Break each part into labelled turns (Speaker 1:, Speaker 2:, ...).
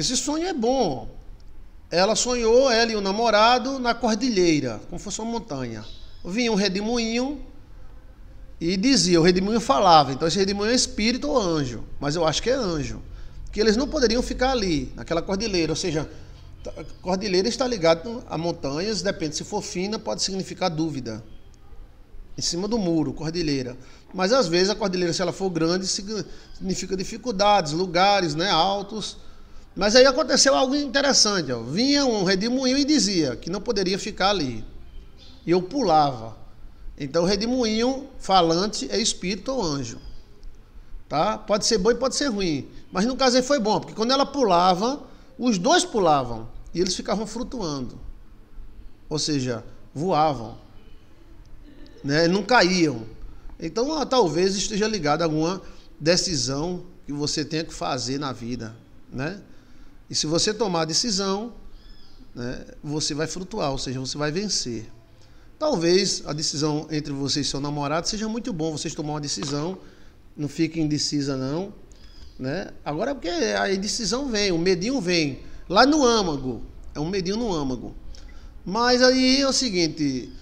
Speaker 1: Esse sonho é bom. Ela sonhou, ela e o namorado, na cordilheira, como fosse uma montanha. Vinha um redemoinho e dizia, o redemoinho falava. Então esse redemoinho é espírito ou anjo, mas eu acho que é anjo. Que eles não poderiam ficar ali, naquela cordilheira. Ou seja, cordilheira está ligada a montanhas, depende se for fina, pode significar dúvida. Em cima do muro, cordilheira. Mas às vezes a cordilheira, se ela for grande, significa dificuldades, lugares né, altos. Mas aí aconteceu algo interessante. Ó. Vinha um redemoinho e dizia que não poderia ficar ali. E eu pulava. Então, redemoinho falante é espírito ou anjo. Tá? Pode ser bom e pode ser ruim. Mas no caso aí foi bom, porque quando ela pulava, os dois pulavam. E eles ficavam flutuando. Ou seja, voavam. Né? Não caíam. Então, talvez esteja a alguma decisão que você tenha que fazer na vida. Né? E se você tomar a decisão, né, você vai frutuar, ou seja, você vai vencer. Talvez a decisão entre você e seu namorado seja muito bom vocês tomar uma decisão, não fiquem indecisa não, né? Agora é porque a indecisão vem, o medinho vem lá no âmago, é um medinho no âmago. Mas aí é o seguinte,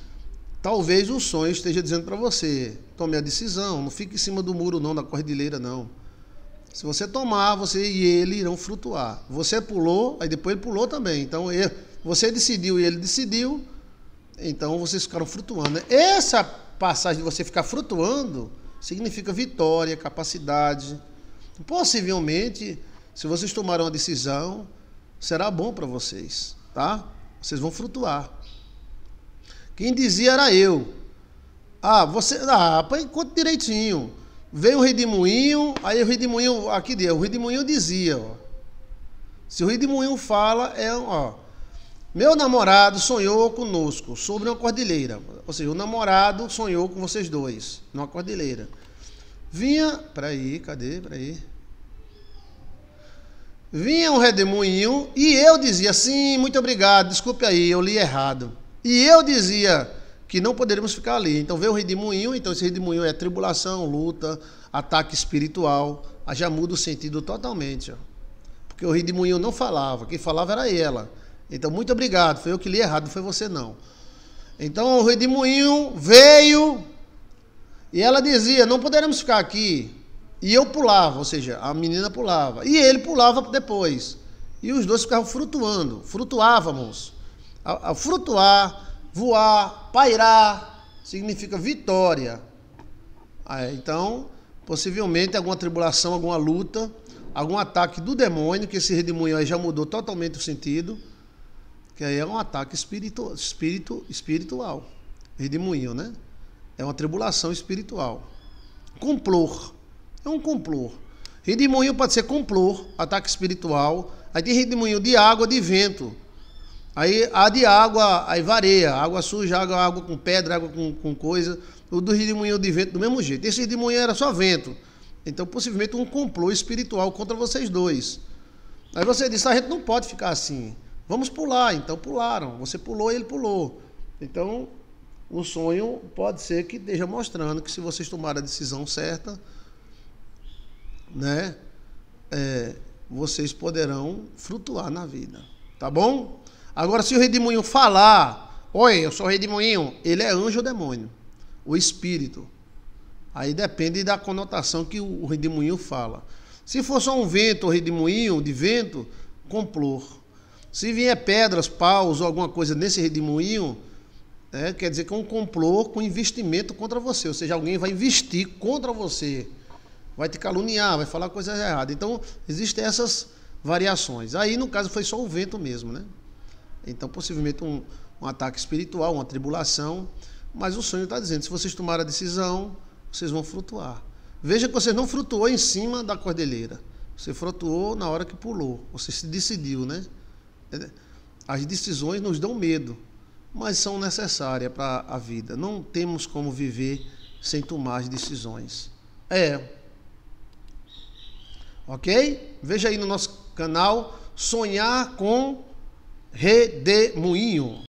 Speaker 1: talvez o sonho esteja dizendo para você, tome a decisão, não fique em cima do muro não, da cordilheira não. Se você tomar, você e ele irão frutuar. Você pulou, aí depois ele pulou também. Então ele, você decidiu e ele decidiu, então vocês ficaram flutuando. Né? Essa passagem de você ficar flutuando significa vitória, capacidade. Possivelmente, se vocês tomaram uma decisão, será bom para vocês, tá? Vocês vão flutuar. Quem dizia era eu. Ah, você. Ah, põe conta direitinho. Veio o redemoinho, aí o redemoinho, aqui deu, o redemoinho dizia, ó. Se o redemoinho fala, é, ó. Meu namorado sonhou conosco sobre uma cordilheira. Ou seja, o namorado sonhou com vocês dois, numa cordilheira. Vinha, peraí, cadê, peraí. Vinha um redemoinho e eu dizia, sim, muito obrigado, desculpe aí, eu li errado. E eu dizia, que não poderíamos ficar ali. Então veio o redemoinho, então esse redemoinho é tribulação, luta, ataque espiritual, aí já muda o sentido totalmente. Ó. Porque o redemoinho não falava, quem falava era ela. Então muito obrigado, foi eu que li errado, não foi você não. Então o redemoinho veio e ela dizia: "Não poderemos ficar aqui". E eu pulava, ou seja, a menina pulava, e ele pulava depois. E os dois ficavam flutuando, flutuávamos. a, a flutuar voar, pairar, significa vitória. Ah, é, então, possivelmente alguma tribulação, alguma luta, algum ataque do demônio, que esse redemoinho aí já mudou totalmente o sentido, que aí é um ataque espiritu, espiritu, espiritual. Redemoinho, né? É uma tribulação espiritual. Complor. É um complor. Redemoinho pode ser complor, ataque espiritual. Aí tem redemoinho de água, de vento. Aí a de água, aí varia, água suja, água, água com pedra, água com, com coisa. O dos redemoinhos de vento do mesmo jeito. Esse redemoinho era só vento. Então, possivelmente, um complô espiritual contra vocês dois. Aí você disse, a gente não pode ficar assim. Vamos pular. Então, pularam. Você pulou e ele pulou. Então, o sonho pode ser que esteja mostrando que se vocês tomarem a decisão certa, né, é, vocês poderão flutuar na vida. Tá bom? Agora, se o redemoinho falar, oi, eu sou o redemoinho, ele é anjo ou demônio? O espírito. Aí depende da conotação que o redemoinho fala. Se for só um vento ou redemoinho de vento, complor. Se vier pedras, paus ou alguma coisa nesse redemoinho, é, quer dizer que é um complô com investimento contra você. Ou seja, alguém vai investir contra você, vai te caluniar, vai falar coisas erradas. Então, existem essas variações. Aí, no caso, foi só o vento mesmo, né? Então, possivelmente um, um ataque espiritual, uma tribulação. Mas o sonho está dizendo: se vocês tomarem a decisão, vocês vão flutuar. Veja que você não flutuou em cima da cordilheira. Você flutuou na hora que pulou. Você se decidiu, né? É, as decisões nos dão medo, mas são necessárias para a vida. Não temos como viver sem tomar as decisões. É. Ok? Veja aí no nosso canal Sonhar com Redemoinho